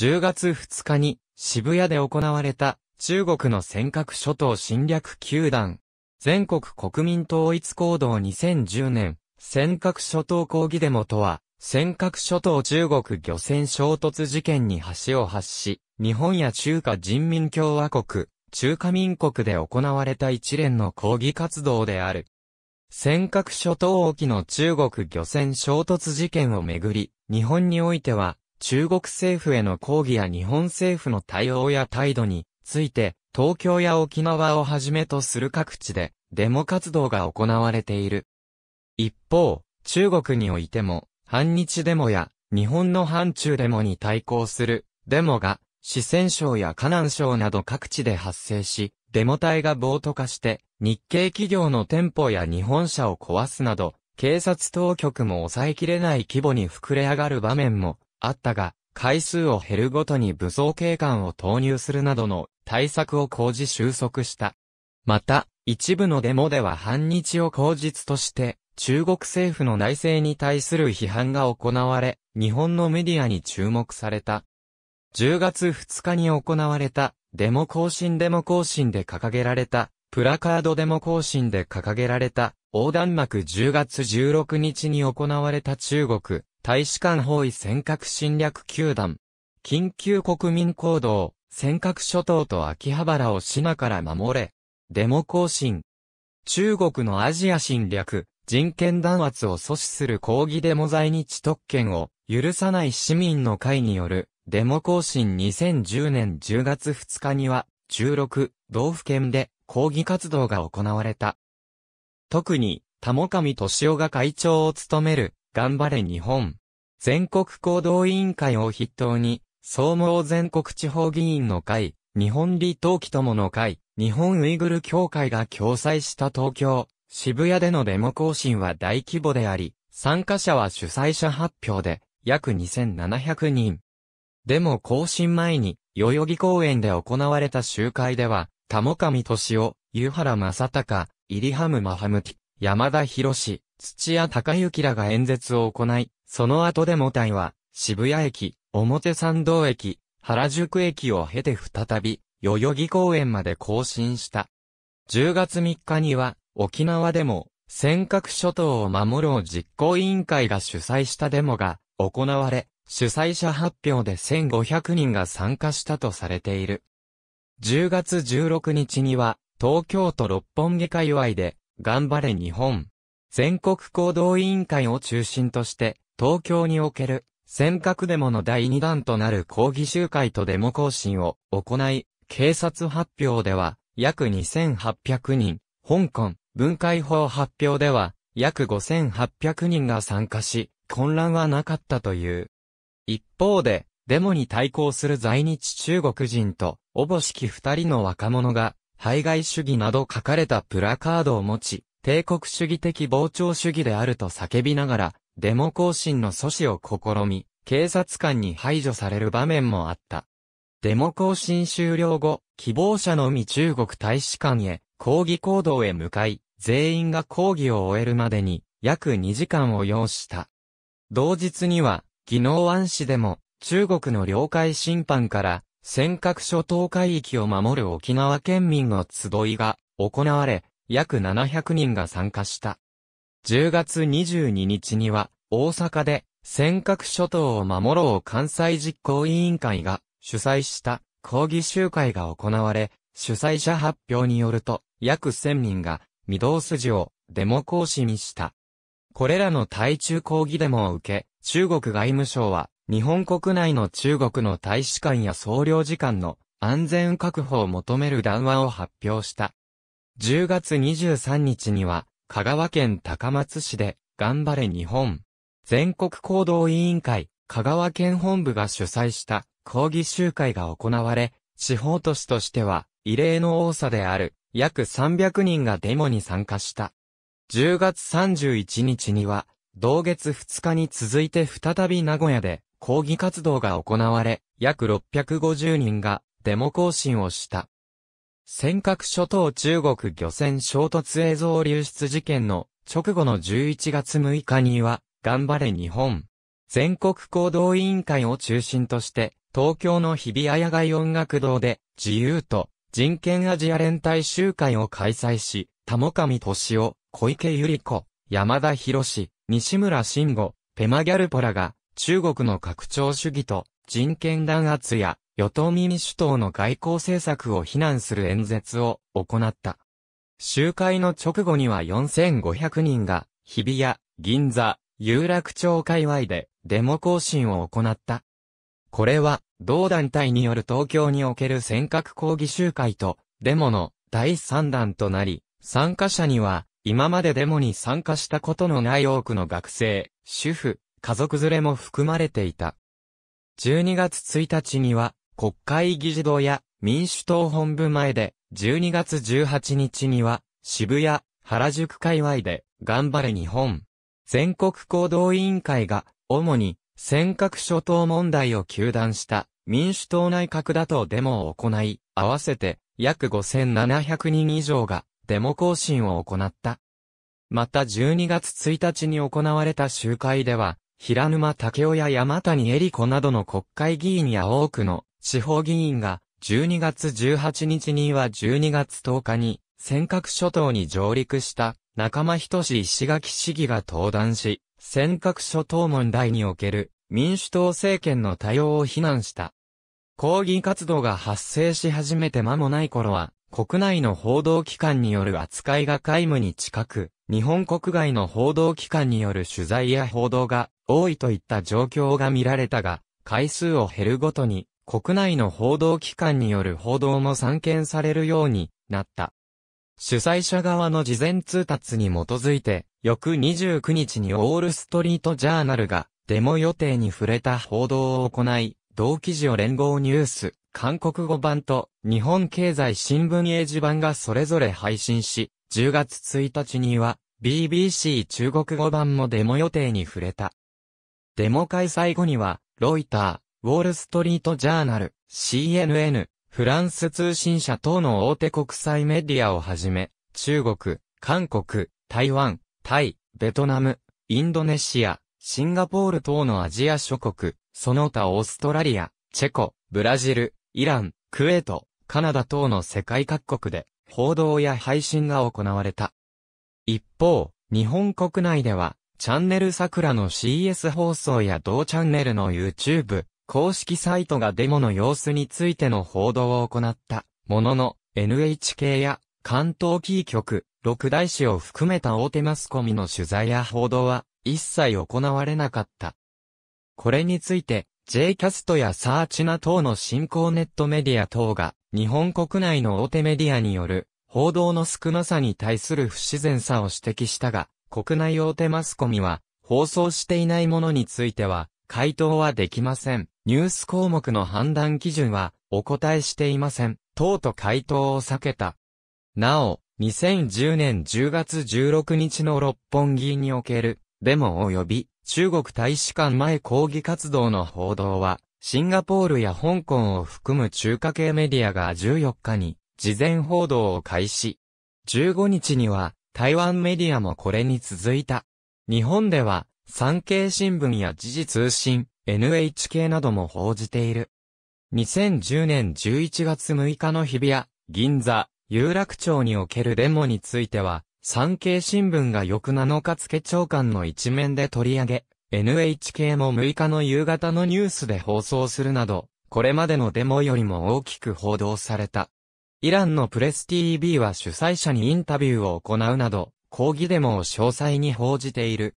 10月2日に渋谷で行われた中国の尖閣諸島侵略球団全国国民統一行動2010年尖閣諸島抗議デモとは尖閣諸島中国漁船衝突事件に橋を発し日本や中華人民共和国中華民国で行われた一連の抗議活動である。尖閣諸島沖の中国漁船衝突事件をめぐり、日本においては、中国政府への抗議や日本政府の対応や態度について、東京や沖縄をはじめとする各地でデモ活動が行われている。一方、中国においても、反日デモや日本の反中デモに対抗するデモが四川省や河南省など各地で発生し、デモ隊が暴徒化して日系企業の店舗や日本車を壊すなど、警察当局も抑えきれない規模に膨れ上がる場面もあったが、回数を減るごとに武装警官を投入するなどの対策を講じ収束した。また、一部のデモでは反日を口実として、中国政府の内政に対する批判が行われ、日本のメディアに注目された。10月2日に行われた、デモ行進デモ行進で掲げられた、プラカードデモ行進で掲げられた、横断幕10月16日に行われた中国、大使館包囲尖閣侵略球団、緊急国民行動、尖閣諸島と秋葉原を島から守れ、デモ行進。中国のアジア侵略、人権弾圧を阻止する抗議デモ在日特権を許さない市民の会によるデモ行進2010年10月2日には16道府県で抗議活動が行われた。特に、田も上敏夫が会長を務める頑張れ日本。全国行動委員会を筆頭に、総合全国地方議員の会、日本離党機友の会、日本ウイグル協会が共催した東京、渋谷でのデモ行進は大規模であり、参加者は主催者発表で、約2700人。デモ行進前に、代々木公園で行われた集会では、田上敏夫、湯原正隆、イリハム・マハムティ、山田博士、土屋隆行らが演説を行い、その後デモ隊は、渋谷駅、表参道駅、原宿駅を経て再び、代々木公園まで行進した。10月3日には、沖縄でも、尖閣諸島を守ろう実行委員会が主催したデモが行われ、主催者発表で1500人が参加したとされている。10月16日には、東京都六本木界隈で、頑張れ日本。全国行動委員会を中心として、東京における、尖閣デモの第2弾となる抗議集会とデモ行進を行い、警察発表では、約2800人、香港、文化法発表では、約5800人が参加し、混乱はなかったという。一方で、デモに対抗する在日中国人と、おぼしき二人の若者が、排外主義など書かれたプラカードを持ち、帝国主義的膨張主義であると叫びながら、デモ行進の阻止を試み、警察官に排除される場面もあった。デモ行進終了後、希望者のみ中国大使館へ、抗議行動へ向かい、全員が抗議を終えるまでに、約2時間を要した。同日には、技能安市でも、中国の領海侵犯から、尖閣諸島海域を守る沖縄県民の集いが行われ、約700人が参加した。10月22日には、大阪で、尖閣諸島を守ろう関西実行委員会が主催した抗議集会が行われ、主催者発表によると、約1000人が、御堂筋をデモ行使にした。これらの対中抗議デモを受け、中国外務省は、日本国内の中国の大使館や総領事館の安全確保を求める談話を発表した。10月23日には、香川県高松市で、頑張れ日本。全国行動委員会、香川県本部が主催した抗議集会が行われ、地方都市としては異例の多さである約300人がデモに参加した。10月31日には、同月2日に続いて再び名古屋で抗議活動が行われ、約650人がデモ行進をした。尖閣諸島中国漁船衝突映像流出事件の直後の11月6日には、頑張れ日本。全国行動委員会を中心として、東京の日比谷野外音楽堂で、自由と人権アジア連帯集会を開催し、玉上敏夫、小池百合子、山田博士、西村慎吾、ペマギャルポラが、中国の拡張主義と人権弾圧や与党民主党の外交政策を非難する演説を行った。集会の直後には4500人が日比谷、銀座、有楽町界隈でデモ行進を行った。これは同団体による東京における尖閣抗議集会とデモの第3弾となり、参加者には今までデモに参加したことのない多くの学生、主婦、家族連れも含まれていた。12月1日には、国会議事堂や民主党本部前で、12月18日には、渋谷、原宿界隈で、頑張れ日本。全国行動委員会が、主に、尖閣諸島問題を求断した民主党内閣だとデモを行い、合わせて約5700人以上がデモ行進を行った。また12月1日に行われた集会では、平沼武雄や山谷恵里子などの国会議員や多くの地方議員が、12月18日には12月10日に、尖閣諸島に上陸した仲間人し石垣市議が登壇し、尖閣諸島問題における民主党政権の対応を非難した。抗議活動が発生し始めて間もない頃は、国内の報道機関による扱いが皆無に近く、日本国外の報道機関による取材や報道が多いといった状況が見られたが、回数を減るごとに、国内の報道機関による報道も散見されるようになった。主催者側の事前通達に基づいて、翌29日にオールストリートジャーナルが、デモ予定に触れた報道を行い、同記事を連合ニュース、韓国語版と日本経済新聞英字版がそれぞれ配信し、10月1日には BBC 中国語版もデモ予定に触れた。デモ開催後には、ロイター、ウォールストリートジャーナル、CNN、フランス通信社等の大手国際メディアをはじめ、中国、韓国、台湾、タイ、ベトナム、インドネシア、シンガポール等のアジア諸国、その他オーストラリア、チェコ、ブラジル、イラン、クエート、カナダ等の世界各国で報道や配信が行われた。一方、日本国内では、チャンネル桜の CS 放送や同チャンネルの YouTube、公式サイトがデモの様子についての報道を行ったものの、NHK や関東キー局、六大市を含めた大手マスコミの取材や報道は一切行われなかった。これについて、J キャストやサーチナ等の新興ネットメディア等が日本国内の大手メディアによる報道の少なさに対する不自然さを指摘したが、国内大手マスコミは放送していないものについては回答はできません。ニュース項目の判断基準はお答えしていません。等と回答を避けた。なお、2010年10月16日の六本木におけるデモ及び中国大使館前抗議活動の報道はシンガポールや香港を含む中華系メディアが14日に事前報道を開始。15日には台湾メディアもこれに続いた。日本では産経新聞や時事通信、NHK なども報じている。2010年11月6日の日比谷、銀座、有楽町におけるデモについては、産経新聞が翌7日付長官の一面で取り上げ、NHK も6日の夕方のニュースで放送するなど、これまでのデモよりも大きく報道された。イランのプレス TV は主催者にインタビューを行うなど、抗議デモを詳細に報じている。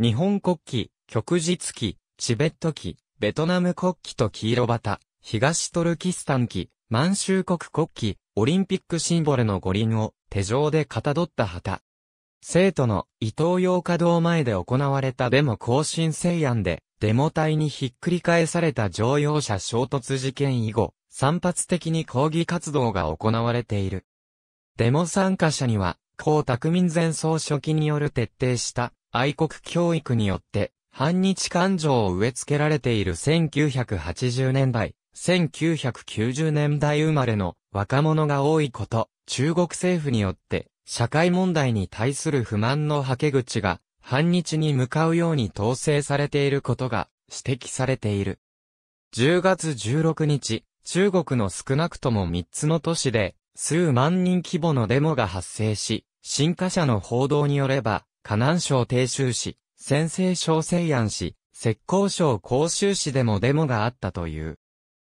日本国旗、旭日旗、チベット旗、ベトナム国旗と黄色旗、東トルキスタン旗、満州国国旗、オリンピックシンボルの五輪を手錠でかたどった旗、生徒の伊東洋華堂前で行われたデモ更新制案で、デモ隊にひっくり返された乗用車衝突事件以後、散発的に抗議活動が行われている。デモ参加者には、江沢民前総書記による徹底した愛国教育によって、反日感情を植え付けられている1980年代、1990年代生まれの若者が多いこと、中国政府によって社会問題に対する不満のはけ口が、反日に向かうように統制されていることが指摘されている。10月16日、中国の少なくとも3つの都市で、数万人規模のデモが発生し、新華社の報道によれば、河南省鄭州市、先西省西安市、浙江省広州市でもデモがあったという。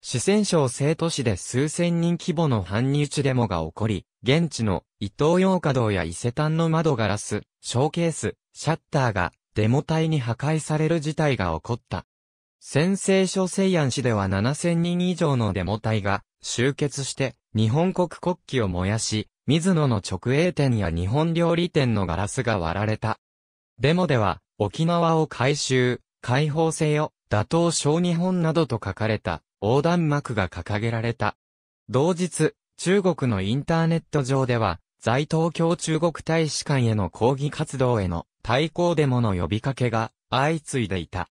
四川省成都市で数千人規模の反日デモが起こり、現地の伊東洋華堂や伊勢丹の窓ガラス、ショーケース、シャッターがデモ隊に破壊される事態が起こった。先制諸西安市では7000人以上のデモ隊が集結して日本国国旗を燃やし、水野の直営店や日本料理店のガラスが割られた。デモでは沖縄を回収、解放せよ、打倒小日本などと書かれた横断幕が掲げられた。同日、中国のインターネット上では、在東京中国大使館への抗議活動への対抗デモの呼びかけが相次いでいた。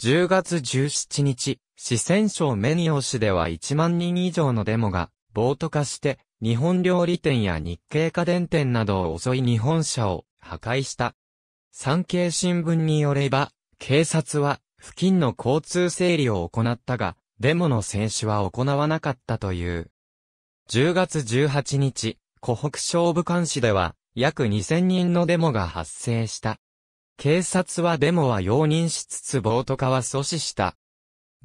10月17日、四川省メニオ市では1万人以上のデモが暴徒化して日本料理店や日系家電店などを襲い日本車を破壊した。産経新聞によれば、警察は付近の交通整理を行ったが、デモの戦死は行わなかったという。10月18日、湖北省武漢市では、約2000人のデモが発生した。警察はデモは容認しつつ暴徒化は阻止した。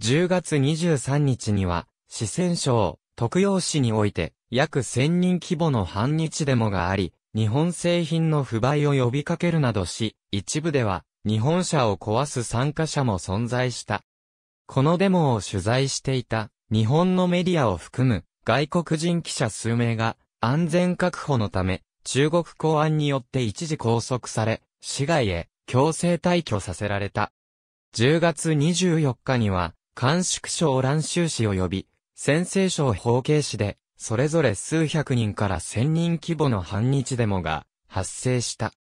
10月23日には、四川省、徳陽市において、約1000人規模の反日デモがあり、日本製品の不買を呼びかけるなどし、一部では、日本車を壊す参加者も存在した。このデモを取材していた、日本のメディアを含む、外国人記者数名が、安全確保のため、中国公安によって一時拘束され、市外へ強制退去させられた。10月24日には、甘粛省蘭州市及び、先西省方形市で、それぞれ数百人から千人規模の反日デモが発生した。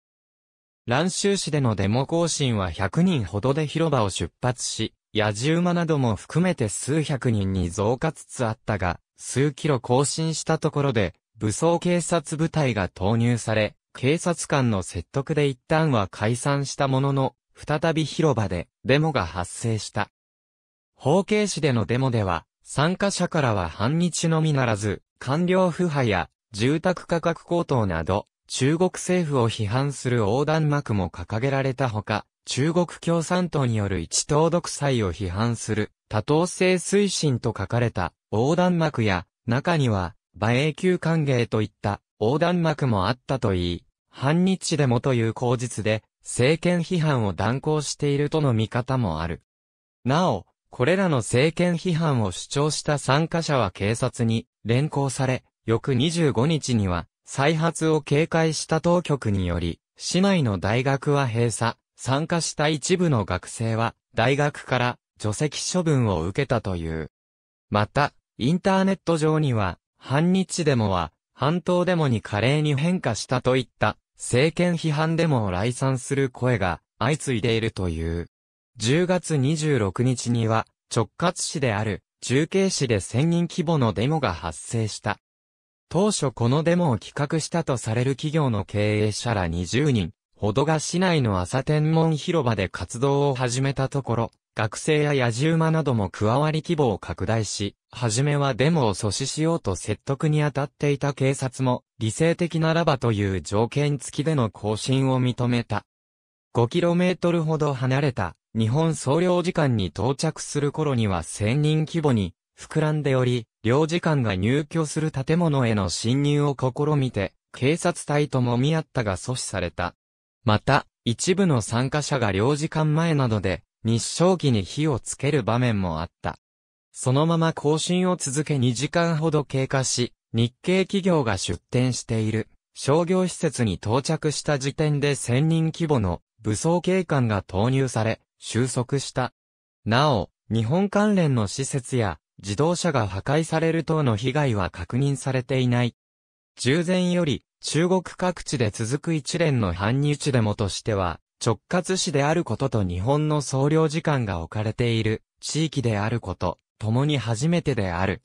蘭州市でのデモ行進は100人ほどで広場を出発し、野じ馬なども含めて数百人に増加つつあったが、数キロ行進したところで、武装警察部隊が投入され、警察官の説得で一旦は解散したものの、再び広場でデモが発生した。法形市でのデモでは、参加者からは反日のみならず、官僚腐敗や住宅価格高騰など、中国政府を批判する横断幕も掲げられたほか、中国共産党による一党独裁を批判する多党制推進と書かれた横断幕や、中には馬英級歓迎といった横断幕もあったといい、反日でもという口実で、政権批判を断行しているとの見方もある。なお、これらの政権批判を主張した参加者は警察に連行され、翌25日には再発を警戒した当局により、市内の大学は閉鎖、参加した一部の学生は大学から除籍処分を受けたという。また、インターネット上には反日デモは、半島デモに華麗に変化したといった、政権批判デモを来賛する声が相次いでいるという。10月26日には、直轄市である、中継市で1000人規模のデモが発生した。当初このデモを企画したとされる企業の経営者ら20人ほどが市内の朝天文広場で活動を始めたところ、学生や野獣馬なども加わり規模を拡大し、はじめはデモを阻止しようと説得に当たっていた警察も、理性的ならばという条件付きでの更新を認めた。5km ほど離れた日本総領事館に到着する頃には1000人規模に膨らんでおり、領事館が入居する建物への侵入を試みて、警察隊ともみ合ったが阻止された。また、一部の参加者が領事館前などで日照機に火をつける場面もあった。そのまま更新を続け2時間ほど経過し、日系企業が出展している商業施設に到着した時点で1000人規模の武装警官が投入され、収束した。なお、日本関連の施設や自動車が破壊される等の被害は確認されていない。従前より中国各地で続く一連の反日デモとしては、直轄市であることと日本の総領事館が置かれている地域であること、共に初めてである。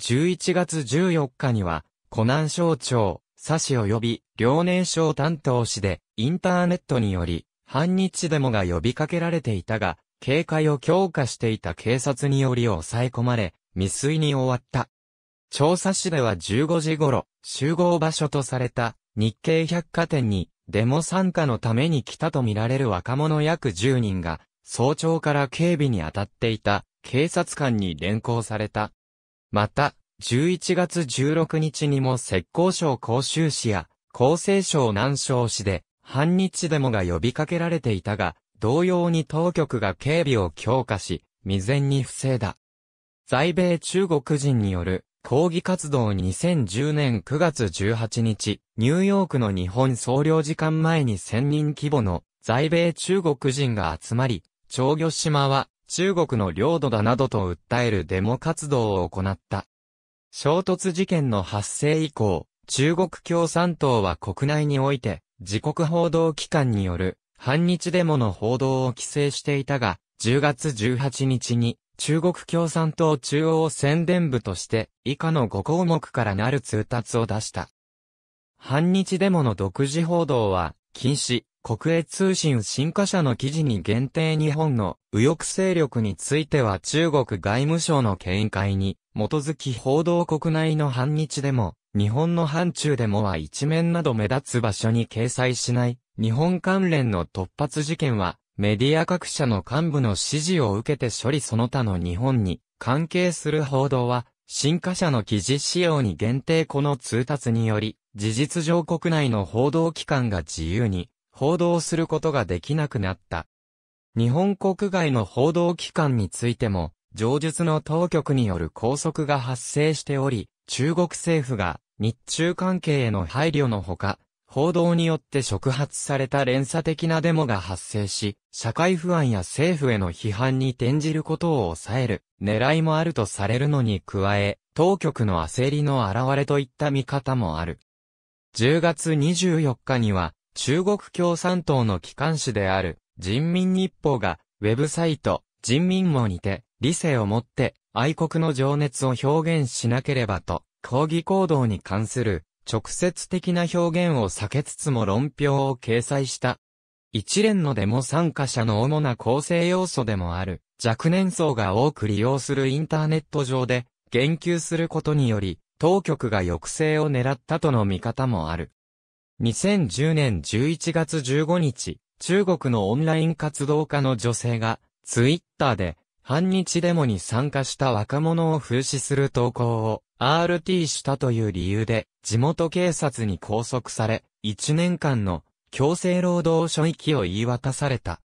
11月14日には、湖南省庁、佐市及び、遼寧省担当市で、インターネットにより、反日デモが呼びかけられていたが、警戒を強化していた警察により抑え込まれ、未遂に終わった。調査市では15時頃、集合場所とされた日系百貨店にデモ参加のために来たとみられる若者約10人が、早朝から警備に当たっていた警察官に連行された。また、11月16日にも浙江省広州市や厚生省南省市で反日デモが呼びかけられていたが、同様に当局が警備を強化し、未然に防いだ。在米中国人による抗議活動2010年9月18日、ニューヨークの日本総領事館前に1000人規模の在米中国人が集まり、長魚島は中国の領土だなどと訴えるデモ活動を行った。衝突事件の発生以降、中国共産党は国内において、自国報道機関による反日デモの報道を規制していたが、10月18日に中国共産党中央宣伝部として以下の5項目からなる通達を出した。反日デモの独自報道は禁止、国営通信新華社の記事に限定日本の右翼勢力については中国外務省の見解に基づき報道国内の反日デモ、日本の反中デモは一面など目立つ場所に掲載しない、日本関連の突発事件はメディア各社の幹部の指示を受けて処理その他の日本に関係する報道は、新華社の記事仕様に限定この通達により、事実上国内の報道機関が自由に報道することができなくなった。日本国外の報道機関についても、上述の当局による拘束が発生しており、中国政府が日中関係への配慮のほか、報道によって触発された連鎖的なデモが発生し、社会不安や政府への批判に転じることを抑える狙いもあるとされるのに加え、当局の焦りの表れといった見方もある。10月24日には、中国共産党の機関紙である人民日報が、ウェブサイト、人民網にて、理性をもって、愛国の情熱を表現しなければと、抗議行動に関する直接的な表現を避けつつも論評を掲載した。一連のデモ参加者の主な構成要素でもある若年層が多く利用するインターネット上で言及することにより当局が抑制を狙ったとの見方もある。2010年11月15日、中国のオンライン活動家の女性がツイッターで反日デモに参加した若者を風刺する投稿を RT したという理由で、地元警察に拘束され、1年間の強制労働所域を言い渡された。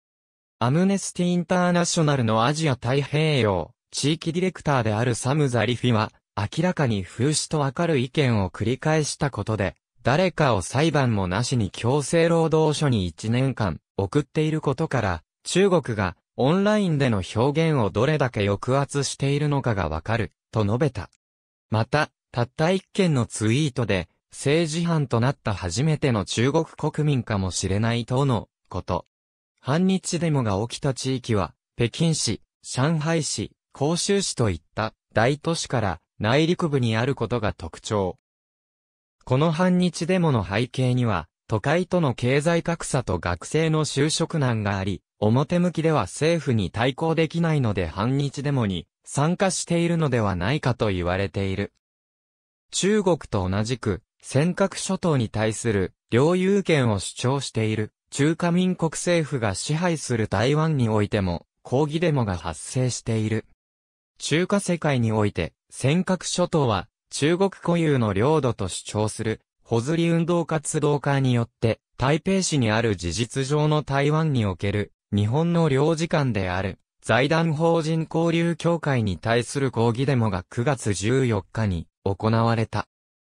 アムネスティ・インターナショナルのアジア太平洋地域ディレクターであるサム・ザリフィは、明らかに風刺とわかる意見を繰り返したことで、誰かを裁判もなしに強制労働所に1年間送っていることから、中国がオンラインでの表現をどれだけ抑圧しているのかがわかる、と述べた。また、たった一件のツイートで、政治犯となった初めての中国国民かもしれないとのこと。反日デモが起きた地域は、北京市、上海市、広州市といった大都市から内陸部にあることが特徴。この反日デモの背景には、都会との経済格差と学生の就職難があり、表向きでは政府に対抗できないので反日デモに参加しているのではないかと言われている。中国と同じく、尖閣諸島に対する領有権を主張している中華民国政府が支配する台湾においても抗議デモが発生している。中華世界において尖閣諸島は中国固有の領土と主張するホズリ運動活動家によって台北市にある事実上の台湾における日本の領事館である財団法人交流協会に対する抗議デモが9月14日に行われた。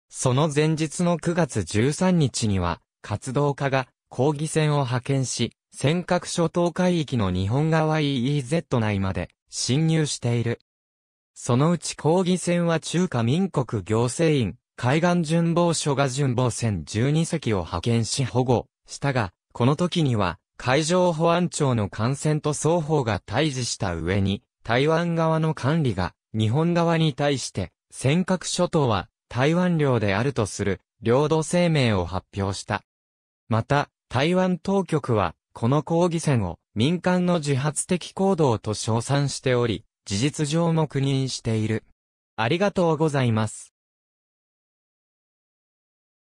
その前日の9月13日には、活動家が抗議船を派遣し、尖閣諸島海域の日本側 EEZ 内まで侵入している。そのうち抗議船は中華民国行政院海岸巡防署が巡防船12隻を派遣し保護したが、この時には海上保安庁の艦船と双方が対峙した上に、台湾側の管理が日本側に対して、尖閣諸島は台湾領であるとする領土声明を発表した。また、台湾当局は、この抗議戦を民間の自発的行動と称賛しており、事実上も苦認している。ありがとうございます。